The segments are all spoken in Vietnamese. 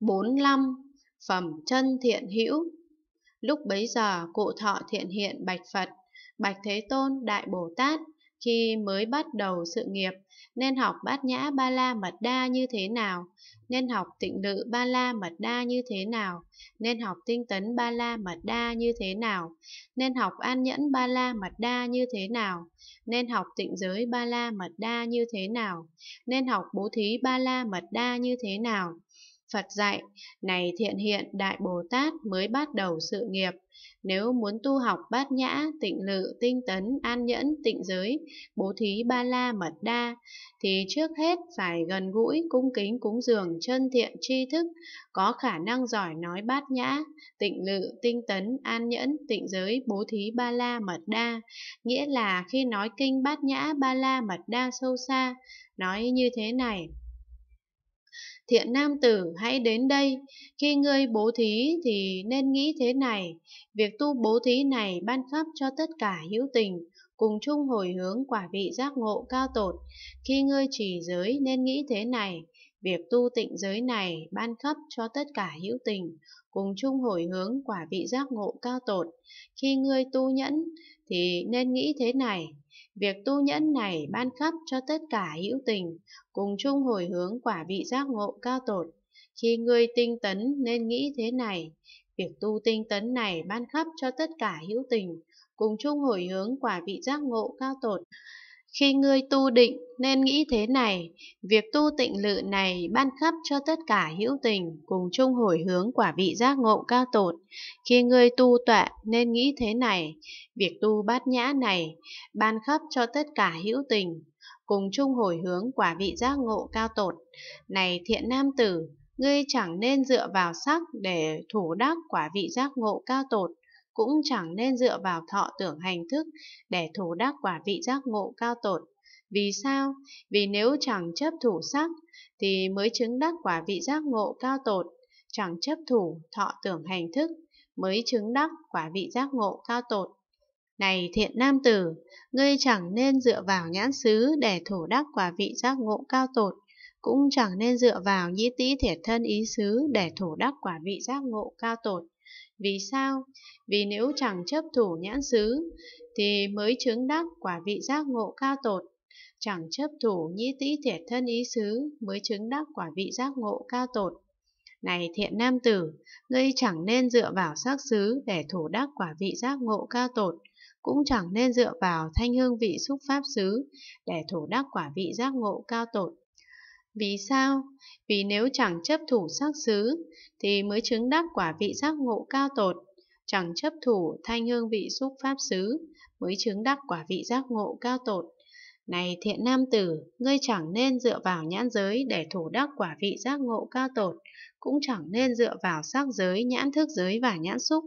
45. Phẩm chân thiện hữu Lúc bấy giờ cụ thọ thiện hiện Bạch Phật, Bạch Thế Tôn Đại Bồ Tát khi mới bắt đầu sự nghiệp nên học bát nhã ba la mật đa như thế nào, nên học tịnh lự ba la mật đa như thế nào, nên học tinh tấn ba la mật đa như thế nào, nên học an nhẫn ba la mật đa như thế nào, nên học tịnh giới ba la mật đa như thế nào, nên học bố thí ba la mật đa như thế nào Phật dạy, này thiện hiện Đại Bồ Tát mới bắt đầu sự nghiệp. Nếu muốn tu học bát nhã, tịnh lự, tinh tấn, an nhẫn, tịnh giới, bố thí ba la mật đa, thì trước hết phải gần gũi, cung kính, cúng dường, chân thiện, tri thức, có khả năng giỏi nói bát nhã, tịnh lự, tinh tấn, an nhẫn, tịnh giới, bố thí ba la mật đa. Nghĩa là khi nói kinh bát nhã ba la mật đa sâu xa, nói như thế này. Thiện nam tử hãy đến đây, khi ngươi bố thí thì nên nghĩ thế này, việc tu bố thí này ban khắp cho tất cả hữu tình, cùng chung hồi hướng quả vị giác ngộ cao tột. Khi ngươi chỉ giới nên nghĩ thế này, Việc tu tịnh giới này ban khắp cho tất cả hữu tình, cùng chung hồi hướng quả vị giác ngộ cao tột. Khi ngươi tu nhẫn thì nên nghĩ thế này, việc tu nhẫn này ban khắp cho tất cả hữu tình, cùng chung hồi hướng quả vị giác ngộ cao tột. Khi ngươi tinh tấn nên nghĩ thế này, việc tu tinh tấn này ban khắp cho tất cả hữu tình, cùng chung hồi hướng quả vị giác ngộ cao tột. Khi ngươi tu định nên nghĩ thế này, việc tu tịnh lự này ban khắp cho tất cả hữu tình cùng chung hồi hướng quả vị giác ngộ cao tột. Khi ngươi tu tọa nên nghĩ thế này, việc tu bát nhã này ban khắp cho tất cả hữu tình cùng chung hồi hướng quả vị giác ngộ cao tột. Này thiện nam tử, ngươi chẳng nên dựa vào sắc để thủ đắc quả vị giác ngộ cao tột, cũng chẳng nên dựa vào thọ tưởng hành thức để thủ đắc quả vị giác ngộ cao tột. Vì sao? Vì nếu chẳng chấp thủ sắc, thì mới chứng đắc quả vị giác ngộ cao tột, chẳng chấp thủ thọ tưởng hành thức, mới chứng đắc quả vị giác ngộ cao tột. Này thiện nam tử, ngươi chẳng nên dựa vào nhãn xứ để thủ đắc quả vị giác ngộ cao tột, cũng chẳng nên dựa vào nhĩ tĩ thể thân ý xứ để thủ đắc quả vị giác ngộ cao tột. Vì sao? Vì nếu chẳng chấp thủ nhãn xứ, thì mới chứng đắc quả vị giác ngộ cao tột. Chẳng chấp thủ nhĩ tĩ thiệt thân ý xứ, mới chứng đắc quả vị giác ngộ cao tột. Này thiện nam tử, ngươi chẳng nên dựa vào sắc xứ để thủ đắc quả vị giác ngộ cao tột, cũng chẳng nên dựa vào thanh hương vị xúc pháp xứ để thủ đắc quả vị giác ngộ cao tột. Vì sao? Vì nếu chẳng chấp thủ sắc xứ, thì mới chứng đắc quả vị giác ngộ cao tột. Chẳng chấp thủ thanh hương vị xúc pháp xứ, mới chứng đắc quả vị giác ngộ cao tột. Này thiện nam tử, ngươi chẳng nên dựa vào nhãn giới để thủ đắc quả vị giác ngộ cao tột, cũng chẳng nên dựa vào sắc giới, nhãn thức giới và nhãn xúc,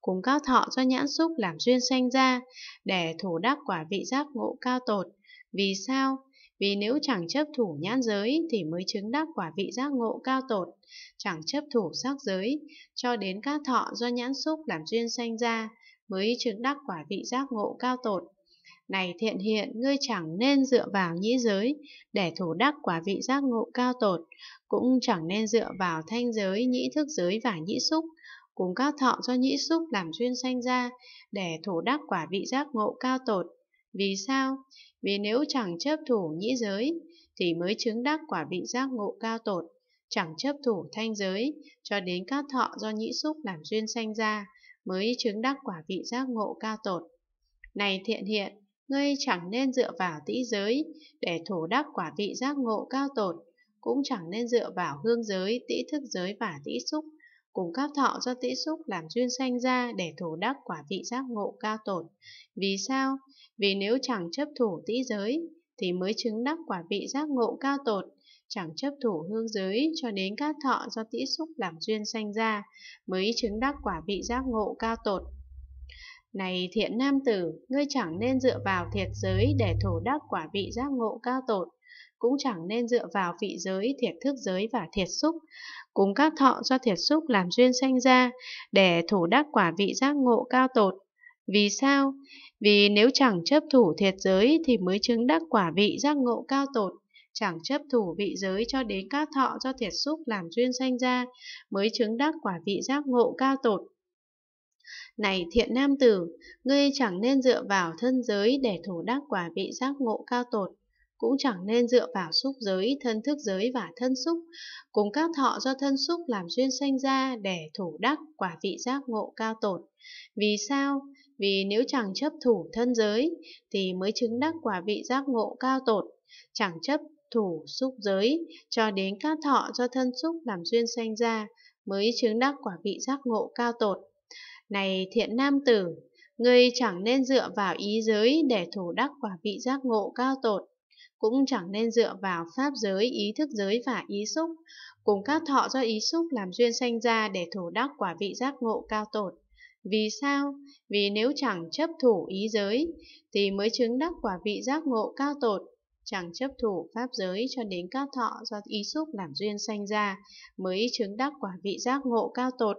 cùng cao thọ do nhãn xúc làm duyên sanh ra, để thủ đắc quả vị giác ngộ cao tột. Vì sao? vì nếu chẳng chấp thủ nhãn giới thì mới chứng đắc quả vị giác ngộ cao tột, chẳng chấp thủ sắc giới, cho đến các thọ do nhãn xúc làm duyên sanh ra, mới chứng đắc quả vị giác ngộ cao tột. Này thiện hiện, ngươi chẳng nên dựa vào nhĩ giới để thủ đắc quả vị giác ngộ cao tột, cũng chẳng nên dựa vào thanh giới, nhĩ thức giới và nhĩ xúc, cùng các thọ do nhĩ xúc làm duyên sanh ra để thủ đắc quả vị giác ngộ cao tột. Vì sao? Vì nếu chẳng chấp thủ nhĩ giới, thì mới chứng đắc quả vị giác ngộ cao tột, chẳng chấp thủ thanh giới, cho đến các thọ do nhĩ xúc làm duyên sanh ra, mới chứng đắc quả vị giác ngộ cao tột. Này thiện hiện, ngươi chẳng nên dựa vào tĩ giới để thủ đắc quả vị giác ngộ cao tột, cũng chẳng nên dựa vào hương giới, tĩ thức giới và tĩ xúc cùng các thọ do tĩ xúc làm duyên sanh ra để thủ đắc quả vị giác ngộ cao tột. Vì sao? Vì nếu chẳng chấp thủ tĩ giới, thì mới chứng đắc quả vị giác ngộ cao tột, chẳng chấp thủ hương giới cho đến các thọ do tĩ xúc làm duyên sanh ra, mới chứng đắc quả vị giác ngộ cao tột. Này thiện nam tử, ngươi chẳng nên dựa vào thiệt giới để thủ đắc quả vị giác ngộ cao tột, cũng chẳng nên dựa vào vị giới, thiệt thức giới và thiệt xúc. Cúng các thọ do thiệt xúc làm duyên sanh ra, để thủ đắc quả vị giác ngộ cao tột. Vì sao? Vì nếu chẳng chấp thủ thiệt giới thì mới chứng đắc quả vị giác ngộ cao tột chẳng chấp thủ vị giới cho đến các thọ do thiệt xúc làm duyên sanh ra, mới chứng đắc quả vị giác ngộ cao tột. Này thiện nam tử, ngươi chẳng nên dựa vào thân giới để thủ đắc quả vị giác ngộ cao tột cũng chẳng nên dựa vào xúc giới, thân thức giới và thân xúc, cùng các thọ do thân xúc làm duyên sanh ra để thủ đắc quả vị giác ngộ cao tột. Vì sao? Vì nếu chẳng chấp thủ thân giới thì mới chứng đắc quả vị giác ngộ cao tột, chẳng chấp thủ xúc giới cho đến các thọ do thân xúc làm duyên sanh ra mới chứng đắc quả vị giác ngộ cao tột. Này thiện nam tử, ngươi chẳng nên dựa vào ý giới để thủ đắc quả vị giác ngộ cao tột, cũng chẳng nên dựa vào pháp giới, ý thức giới và ý xúc, cùng các thọ do ý xúc làm duyên sanh ra để thủ đắc quả vị giác ngộ cao tột. Vì sao? Vì nếu chẳng chấp thủ ý giới, thì mới chứng đắc quả vị giác ngộ cao tột, chẳng chấp thủ pháp giới cho đến các thọ do ý xúc làm duyên sanh ra, mới chứng đắc quả vị giác ngộ cao tột.